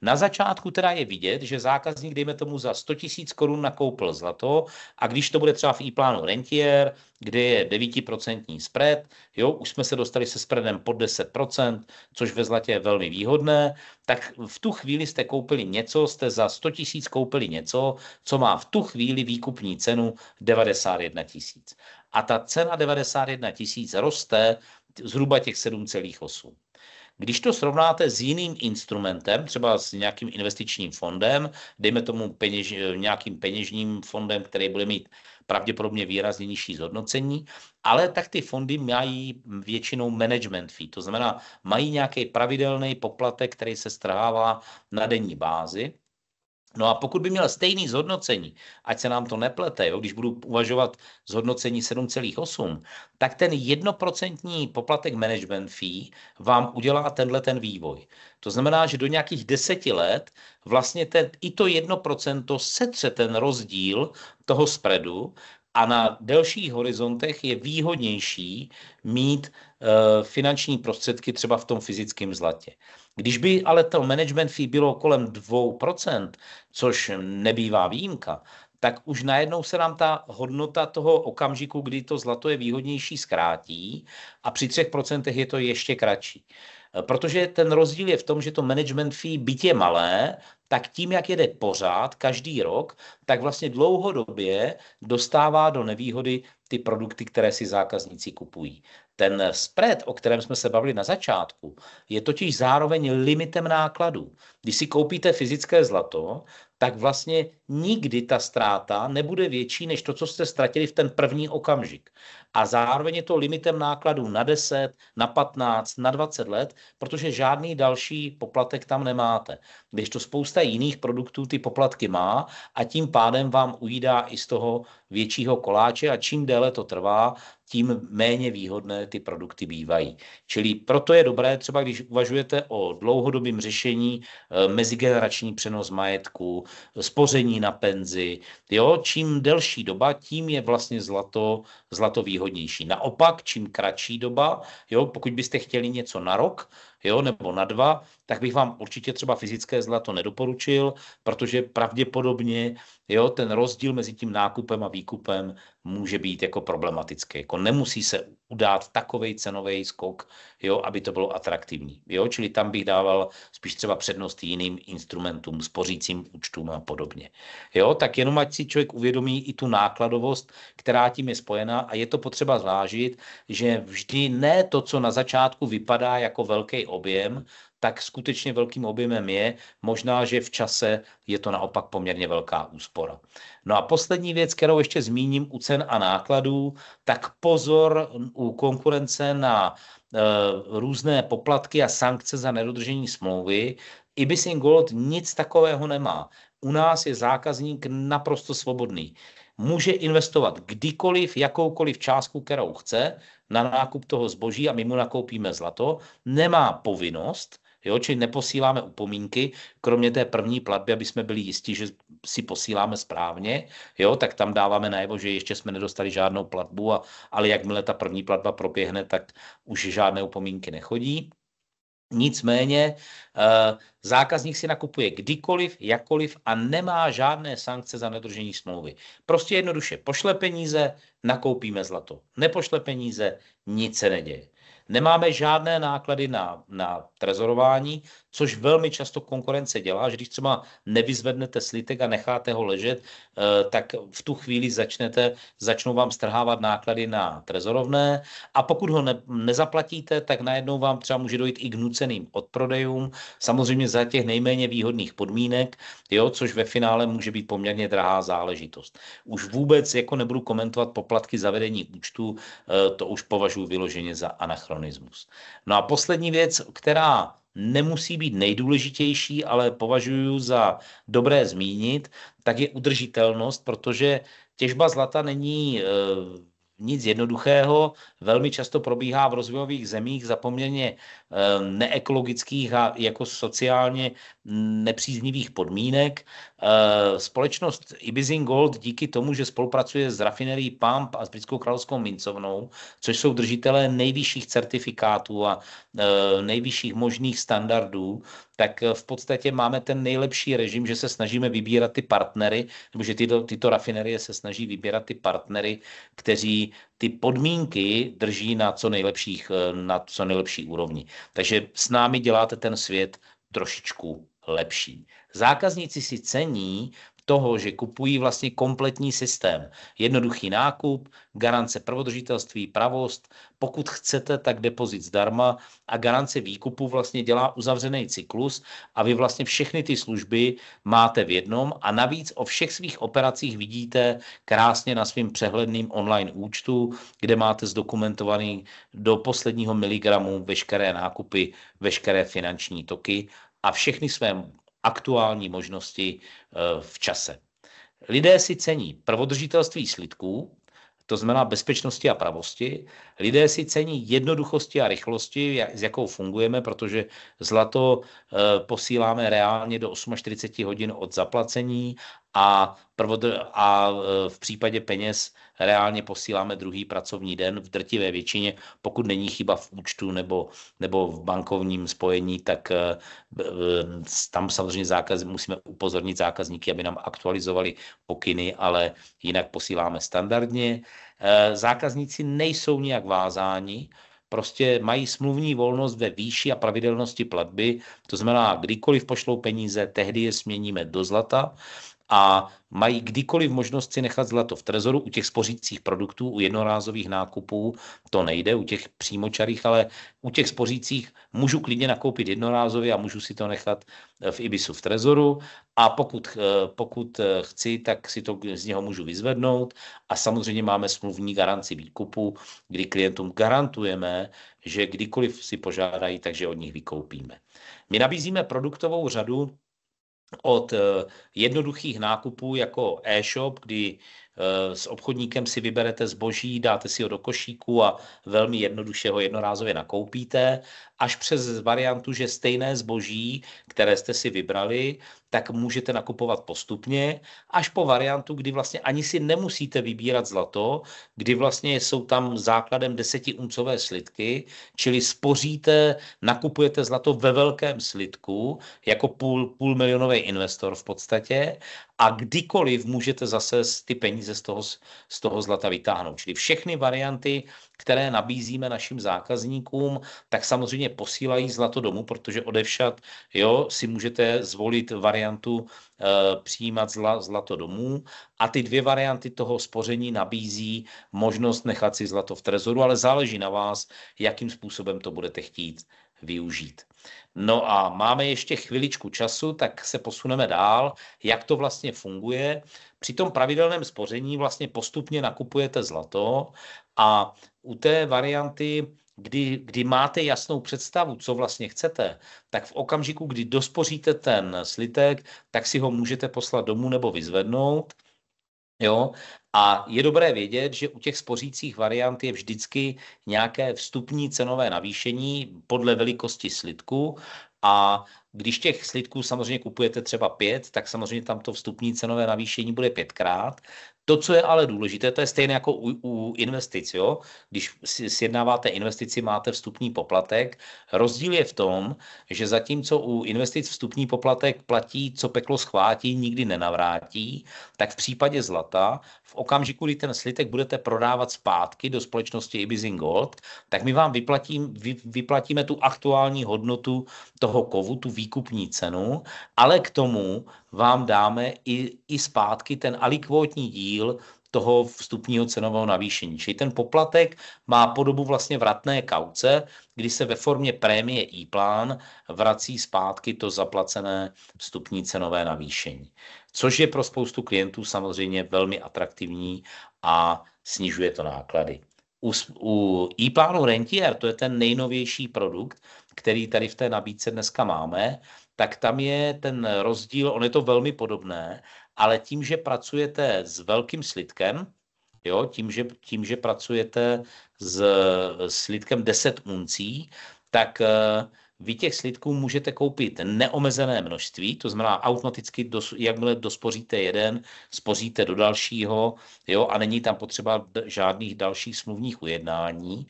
Na začátku teda je vidět, že zákazník, dejme tomu, za 100 000 korun nakoupil zlato a když to bude třeba v e-plánu rentier, kde je 9% spread, jo, už jsme se dostali se spreadem pod 10%, což ve zlatě je velmi výhodné, tak v tu chvíli jste koupili něco, jste za 100 000 koupili něco, co má v tu chvíli výkupní cenu 91 tisíc. A ta cena 91 tisíc roste zhruba těch 7,8. Když to srovnáte s jiným instrumentem, třeba s nějakým investičním fondem, dejme tomu peněž, nějakým peněžním fondem, který bude mít pravděpodobně výrazně nižší zhodnocení, ale tak ty fondy mají většinou management fee, to znamená, mají nějaký pravidelný poplatek, který se strhává na denní bázi No a pokud by měl stejný zhodnocení, ať se nám to neplete, jo, když budu uvažovat zhodnocení 7,8, tak ten jednoprocentní poplatek management fee vám udělá tenhle ten vývoj. To znamená, že do nějakých deseti let vlastně ten, i to jedno procento setře ten rozdíl toho spreadu a na delších horizontech je výhodnější mít eh, finanční prostředky třeba v tom fyzickém zlatě. Když by ale to management fee bylo kolem 2%, což nebývá výjimka, tak už najednou se nám ta hodnota toho okamžiku, kdy to zlato je výhodnější, zkrátí a při 3% je to ještě kratší. Eh, protože ten rozdíl je v tom, že to management fee je malé, tak tím, jak jede pořád, každý rok, tak vlastně dlouhodobě dostává do nevýhody ty produkty, které si zákazníci kupují. Ten spread, o kterém jsme se bavili na začátku, je totiž zároveň limitem nákladů. Když si koupíte fyzické zlato, tak vlastně nikdy ta ztráta nebude větší než to, co jste ztratili v ten první okamžik. A zároveň je to limitem nákladů na 10, na 15, na 20 let, protože žádný další poplatek tam nemáte. Když to spousta jiných produktů ty poplatky má a tím pádem vám ujídá i z toho většího koláče a čím déle to trvá, tím méně výhodné ty produkty bývají. Čili proto je dobré třeba, když uvažujete o dlouhodobém řešení eh, mezigenerační přenos majetku, spoření na penzi. Jo? Čím delší doba, tím je vlastně zlato, zlato výhodnější. Naopak, čím kratší doba, jo? pokud byste chtěli něco na rok, jo, nebo na dva, tak bych vám určitě třeba fyzické zlato nedoporučil, protože pravděpodobně jo, ten rozdíl mezi tím nákupem a výkupem může být jako problematický. Jako nemusí se udát takový cenový skok, jo, aby to bylo atraktivní. Jo? Čili tam bych dával spíš třeba přednost jiným instrumentům, spořícím účtům a podobně. Jo? Tak jenom ať si člověk uvědomí i tu nákladovost, která tím je spojená a je to potřeba zvážit, že vždy ne to, co na začátku vypadá jako velký objem, tak skutečně velkým objemem je. Možná, že v čase je to naopak poměrně velká úspora. No a poslední věc, kterou ještě zmíním u cen a nákladů, tak pozor u konkurence na e, různé poplatky a sankce za nedodržení smlouvy. Ibis Gold nic takového nemá. U nás je zákazník naprosto svobodný může investovat kdykoliv, jakoukoliv částku, kterou chce, na nákup toho zboží a my mu nakoupíme zlato, nemá povinnost, jo, čili neposíláme upomínky, kromě té první platby, aby jsme byli jistí, že si posíláme správně, jo, tak tam dáváme najevo, že ještě jsme nedostali žádnou platbu, a, ale jakmile ta první platba proběhne, tak už žádné upomínky nechodí. Nicméně eh, zákazník si nakupuje kdykoliv, jakkoliv a nemá žádné sankce za nedodržení smlouvy. Prostě jednoduše pošle peníze, nakoupíme zlato. Nepošle peníze, nic se neděje. Nemáme žádné náklady na, na trezorování, což velmi často konkurence dělá, že když třeba nevyzvednete slitek a necháte ho ležet, eh, tak v tu chvíli začnete, začnou vám strhávat náklady na trezorovné a pokud ho ne, nezaplatíte, tak najednou vám třeba může dojít i k nuceným odprodejům, samozřejmě za těch nejméně výhodných podmínek, jo, což ve finále může být poměrně drahá záležitost. Už vůbec jako nebudu komentovat poplatky za vedení účtu, eh, to už považuji vyloženě za anachronismus. No a poslední věc, která nemusí být nejdůležitější, ale považuji za dobré zmínit, tak je udržitelnost, protože těžba zlata není e, nic jednoduchého, velmi často probíhá v rozvojových zemích za poměrně e, neekologických a jako sociálně nepříznivých podmínek. Eh, společnost Ibizin Gold díky tomu, že spolupracuje s rafinerií Pump a s Britskou královskou mincovnou, což jsou držitelé nejvyšších certifikátů a eh, nejvyšších možných standardů, tak eh, v podstatě máme ten nejlepší režim, že se snažíme vybírat ty partnery, nebo že tyto, tyto rafinerie se snaží vybírat ty partnery, kteří ty podmínky drží na co, nejlepších, na co nejlepší úrovni. Takže s námi děláte ten svět trošičku lepší. Zákazníci si cení toho, že kupují vlastně kompletní systém. Jednoduchý nákup, garance prvodržitelství, pravost, pokud chcete, tak depozit zdarma a garance výkupu vlastně dělá uzavřený cyklus a vy vlastně všechny ty služby máte v jednom a navíc o všech svých operacích vidíte krásně na svém přehledným online účtu, kde máte zdokumentovaný do posledního miligramu veškeré nákupy, veškeré finanční toky a všechny své aktuální možnosti eh, v čase. Lidé si cení prvodržitelství slidků, to znamená bezpečnosti a pravosti. Lidé si cení jednoduchosti a rychlosti, s jakou fungujeme, protože zlato eh, posíláme reálně do 48 hodin od zaplacení a, prvod- a e, v případě peněz reálně posíláme druhý pracovní den v drtivé většině. Pokud není chyba v účtu nebo, nebo v bankovním spojení, tak e, e, tam samozřejmě zákaz, musíme upozornit zákazníky, aby nám aktualizovali pokyny, ale jinak posíláme standardně. Zákazníci nejsou nijak vázáni, prostě mají smluvní volnost ve výši a pravidelnosti platby, to znamená, kdykoliv pošlou peníze, tehdy je směníme do zlata a mají kdykoliv možnost si nechat zlato v trezoru. U těch spořících produktů, u jednorázových nákupů to nejde, u těch přímočarých, ale u těch spořících můžu klidně nakoupit jednorázově a můžu si to nechat eh, v Ibisu v trezoru a pokud, eh, pokud eh, chci, tak si to z něho můžu vyzvednout a samozřejmě máme smluvní garanci výkupu, kdy klientům garantujeme, že kdykoliv si požádají, takže od nich vykoupíme. My nabízíme produktovou řadu od eh, jednoduchých nákupů jako e-shop, kdy Eh, s obchodníkem si vyberete zboží, dáte si ho do košíku a velmi jednoduše ho jednorázově nakoupíte, až přes variantu, že stejné zboží, které jste si vybrali, tak můžete nakupovat postupně, až po variantu, kdy vlastně ani si nemusíte vybírat zlato, kdy vlastně jsou tam základem desetiuncové slitky, čili spoříte, nakupujete zlato ve velkém slitku, jako půl, půl milionový investor v podstatě a kdykoliv můžete zase ty peníze z toho, z toho zlata vytáhnout. Čili všechny varianty, které nabízíme našim zákazníkům, tak samozřejmě posílají zlato domů, protože odevšat jo, si můžete zvolit variantu e, přijímat zla, zlato domů a ty dvě varianty toho spoření nabízí možnost nechat si zlato v trezoru, ale záleží na vás, jakým způsobem to budete chtít využít. No a máme ještě chviličku času, tak se posuneme dál, jak to vlastně funguje. Při tom pravidelném spoření vlastně postupně nakupujete zlato a u té varianty kdy, kdy máte jasnou představu, co vlastně chcete, tak v okamžiku, kdy dospoříte ten slitek, tak si ho můžete poslat domů nebo vyzvednout Jo? A je dobré vědět, že u těch spořících variant je vždycky nějaké vstupní cenové navýšení podle velikosti slidku. a když těch slidků samozřejmě kupujete třeba pět, tak samozřejmě tam to vstupní cenové navýšení bude pětkrát. To, co je ale důležité, to je stejné jako u, u investic. Jo? Když sjednáváte investici, máte vstupní poplatek. Rozdíl je v tom, že zatímco u investic vstupní poplatek platí, co peklo schvátí, nikdy nenavrátí, tak v případě zlata, v okamžiku, kdy ten slitek budete prodávat zpátky do společnosti Ibizin Gold, tak my vám vyplatím, vy, vyplatíme tu aktuální hodnotu toho kovu, tu výkupní cenu, ale k tomu vám dáme i, i zpátky ten alikvotní díl, díl toho vstupního cenového navýšení. Čili ten poplatek má podobu vlastně vratné kauce, kdy se ve formě prémie e-plán vrací zpátky to zaplacené vstupní cenové navýšení, což je pro spoustu klientů samozřejmě velmi atraktivní a snižuje to náklady. U, u e-plánu Rentier, to je ten nejnovější produkt, který tady v té nabídce dneska máme, tak tam je ten rozdíl, on je to velmi podobné, ale tím, že pracujete s velkým slidkem, jo, tím, že, tím, že pracujete s slidkem 10 uncí, tak eh, vy těch slidků můžete koupit neomezené množství, to znamená automaticky, dos, jakmile dospoříte jeden, spoříte do dalšího, jo, a není tam potřeba žádných dalších smluvních ujednání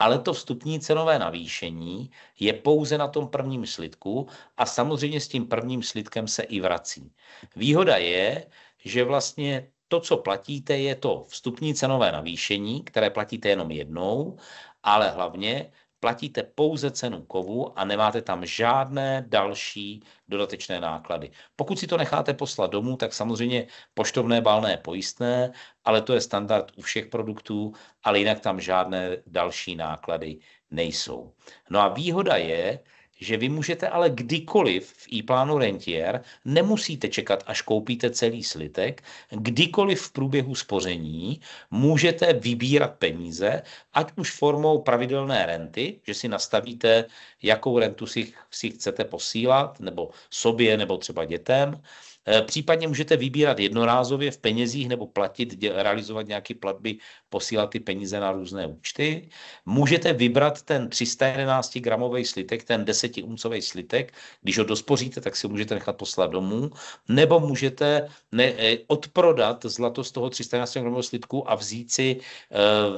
ale to vstupní cenové navýšení je pouze na tom prvním slidku a samozřejmě s tím prvním slidkem se i vrací. Výhoda je, že vlastně to, co platíte, je to vstupní cenové navýšení, které platíte jenom jednou, ale hlavně platíte pouze cenu kovu a nemáte tam žádné další dodatečné náklady. Pokud si to necháte poslat domů, tak samozřejmě poštovné balné pojistné, ale to je standard u všech produktů, ale jinak tam žádné další náklady nejsou. No a výhoda je, že vy můžete ale kdykoliv v e-plánu Rentier, nemusíte čekat, až koupíte celý slitek, kdykoliv v průběhu spoření můžete vybírat peníze, ať už formou pravidelné renty, že si nastavíte, jakou rentu si, si chcete posílat, nebo sobě, nebo třeba dětem, Eh, případně můžete vybírat jednorázově v penězích nebo platit, realizovat nějaké platby, posílat ty peníze na různé účty. Můžete vybrat ten 311 gramový slitek, ten 10 uncový slitek, když ho dospoříte, tak si ho můžete nechat poslat domů, nebo můžete ne, eh, odprodat zlato z toho 311 gramového slitku a vzít si eh,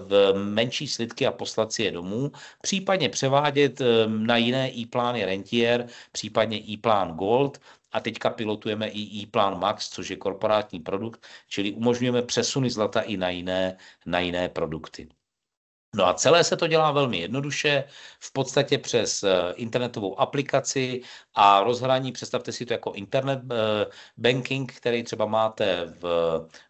v menší slitky a poslat si je domů, případně převádět na jiné e-plány rentier, případně e-plán gold, a teďka pilotujeme i e-plán Max, což je korporátní produkt, čili umožňujeme přesuny zlata i na jiné, na jiné produkty. No a celé se to dělá velmi jednoduše, v podstatě přes eh, internetovou aplikaci a rozhraní, představte si to jako internet eh, banking, který třeba máte v,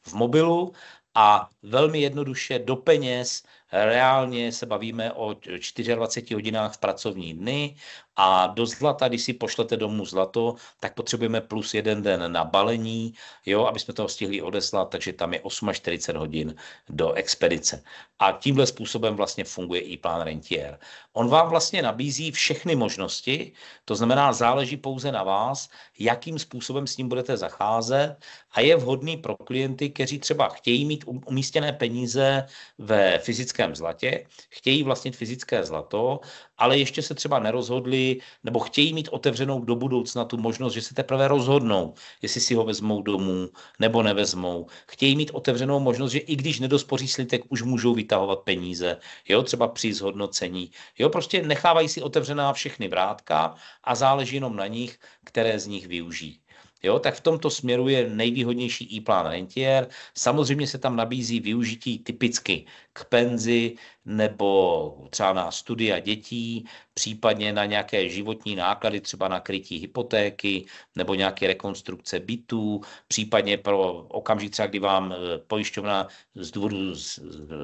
v mobilu a velmi jednoduše do peněz Reálně se bavíme o 24 hodinách v pracovní dny a do zlata, když si pošlete domů zlato, tak potřebujeme plus jeden den na balení, jo, aby jsme toho stihli odeslat, takže tam je 48 hodin do expedice. A tímhle způsobem vlastně funguje i plán rentier. On vám vlastně nabízí všechny možnosti, to znamená, záleží pouze na vás, jakým způsobem s ním budete zacházet a je vhodný pro klienty, kteří třeba chtějí mít umístěné peníze ve fyzické fyzickém zlatě, chtějí vlastnit fyzické zlato, ale ještě se třeba nerozhodli, nebo chtějí mít otevřenou do budoucna tu možnost, že se teprve rozhodnou, jestli si ho vezmou domů nebo nevezmou. Chtějí mít otevřenou možnost, že i když nedospoří slitek, už můžou vytahovat peníze, jo, třeba při zhodnocení. Jo, prostě nechávají si otevřená všechny vrátka a záleží jenom na nich, které z nich využijí. Jo, tak v tomto směru je nejvýhodnější e-plán rentier. Samozřejmě se tam nabízí využití typicky k penzi nebo třeba na studia dětí, případně na nějaké životní náklady, třeba na krytí hypotéky nebo nějaké rekonstrukce bytů, případně pro okamžik třeba, kdy vám eh, pojišťovna z důvodu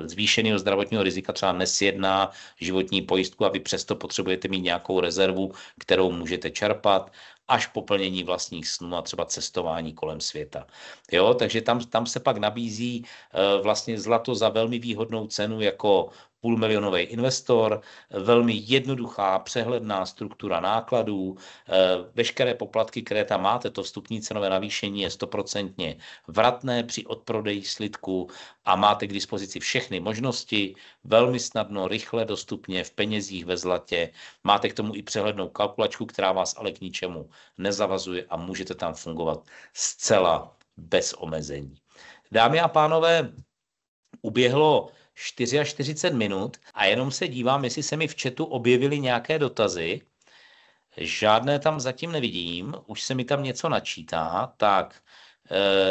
zvýšeného zdravotního rizika třeba nesjedná životní pojistku a vy přesto potřebujete mít nějakou rezervu, kterou můžete čerpat až po plnění vlastních snů a třeba cestování kolem světa. Jo, takže tam, tam se pak nabízí eh, vlastně zlato za velmi výhodnou dostupnou cenu jako půlmilionový investor, velmi jednoduchá, přehledná struktura nákladů, eh, veškeré poplatky, které tam máte, to vstupní cenové navýšení je stoprocentně vratné při odprodeji slidku a máte k dispozici všechny možnosti, velmi snadno, rychle, dostupně, v penězích, ve zlatě. Máte k tomu i přehlednou kalkulačku, která vás ale k ničemu nezavazuje a můžete tam fungovat zcela bez omezení. Dámy a pánové, uběhlo 44 minut a jenom se dívám, jestli se mi v chatu objevily nějaké dotazy. Žádné tam zatím nevidím, už se mi tam něco načítá. Tak,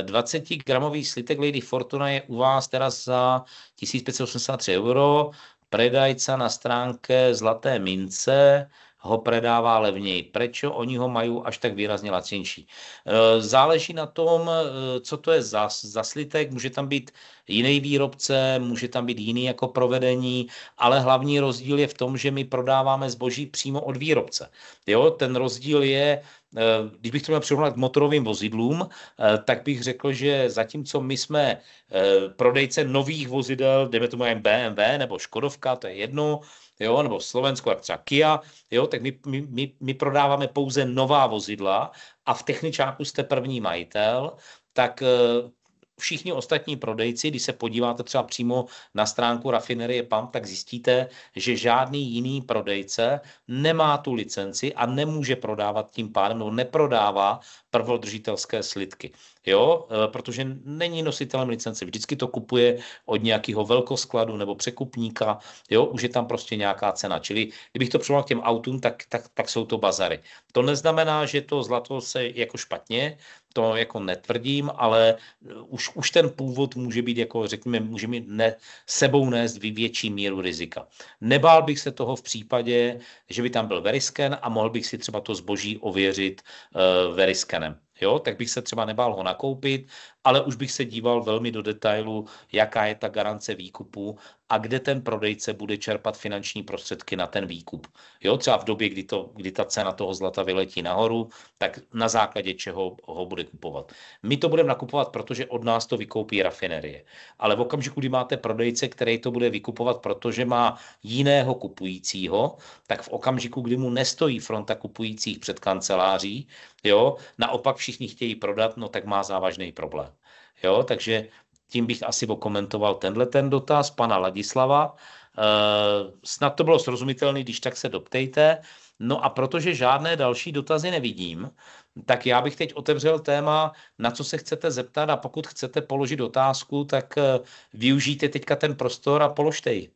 20 eh, gramový slitek Lady Fortuna je u vás teraz za 1583 euro. Predajca na stránce Zlaté mince ho predává levněji. Proč oni ho mají až tak výrazně lacinší? Eh, záleží na tom, eh, co to je za, za slitek, může tam být jiný výrobce, může tam být jiný jako provedení, ale hlavní rozdíl je v tom, že my prodáváme zboží přímo od výrobce. Jo, ten rozdíl je Eh, když bych to měl přirovnat k motorovým vozidlům, eh, tak bych řekl, že zatímco my jsme eh, prodejce nových vozidel, dejme tomu jen BMW nebo Škodovka, to je jedno, jo, nebo Slovensko, jak třeba Kia, jo, tak my, my, my prodáváme pouze nová vozidla a v techničáku jste první majitel, tak všichni ostatní prodejci, když se podíváte třeba přímo na stránku rafinerie PAM, tak zjistíte, že žádný jiný prodejce nemá tu licenci a nemůže prodávat tím pádem, nebo neprodává prvodržitelské slidky. jo? Eh, protože není nositelem licence. Vždycky to kupuje od nějakého velkoskladu nebo překupníka, jo? už je tam prostě nějaká cena. Čili kdybych to přirovnal k těm autům, tak, tak, tak jsou to bazary. To neznamená, že to zlato se jako špatně, to jako netvrdím, ale eh, už, už ten původ může být, jako řekněme, může mít ne, sebou nést větší míru rizika. Nebál bych se toho v případě, že by tam byl verisken a mohl bych si třeba to zboží ověřit uh, eh, veriskenem jo, tak bych se třeba nebál ho nakoupit ale už bych se díval velmi do detailu, jaká je ta garance výkupu a kde ten prodejce bude čerpat finanční prostředky na ten výkup. Jo, třeba v době, kdy, to, kdy ta cena toho zlata vyletí nahoru, tak na základě čeho ho bude kupovat. My to budeme nakupovat, protože od nás to vykoupí rafinerie. Ale v okamžiku, kdy máte prodejce, který to bude vykupovat, protože má jiného kupujícího, tak v okamžiku, kdy mu nestojí fronta kupujících před kanceláří, jo, naopak všichni chtějí prodat, no tak má závažný problém. Jo, takže tím bych asi okomentoval tenhle ten dotaz pana Ladislava. E, snad to bylo srozumitelné, když tak se doptejte. No a protože žádné další dotazy nevidím, tak já bych teď otevřel téma, na co se chcete zeptat a pokud chcete položit otázku, tak eh, využijte teďka ten prostor a položte ji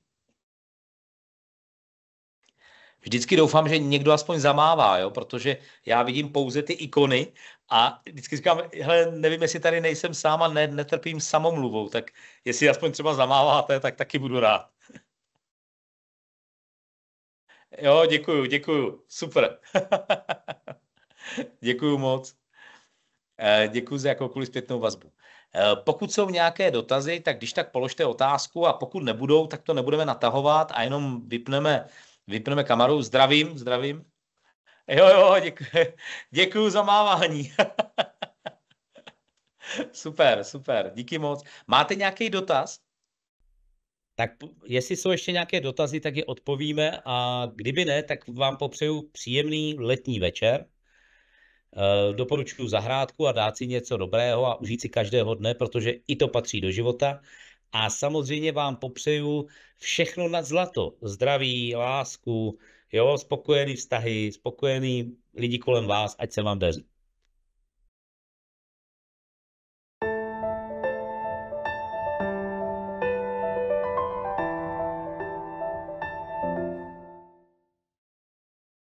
vždycky doufám, že někdo aspoň zamává, jo, protože já vidím pouze ty ikony a vždycky říkám, hele, nevím, jestli tady nejsem sám a ne, netrpím samomluvou, tak jestli aspoň třeba zamáváte, tak taky budu rád. Jo, děkuju, děkuju, super. děkuju moc. Eh, Děkuji za jakoukoliv zpětnou vazbu. Eh, pokud jsou nějaké dotazy, tak když tak položte otázku a pokud nebudou, tak to nebudeme natahovat a jenom vypneme Vypneme kameru. Zdravím, zdravím. Jo, jo, děkuji, děkuji za mávání. super, super, díky moc. Máte nějaký dotaz? Tak jestli jsou ještě nějaké dotazy, tak je odpovíme a kdyby ne, tak vám popřeju příjemný letní večer. Eh, doporučuji zahrádku a dát si něco dobrého a užít si každého dne, protože i to patří do života a samozřejmě vám popřeju všechno nad zlato. Zdraví, lásku, jo, spokojený vztahy, spokojený lidi kolem vás, ať se vám daří.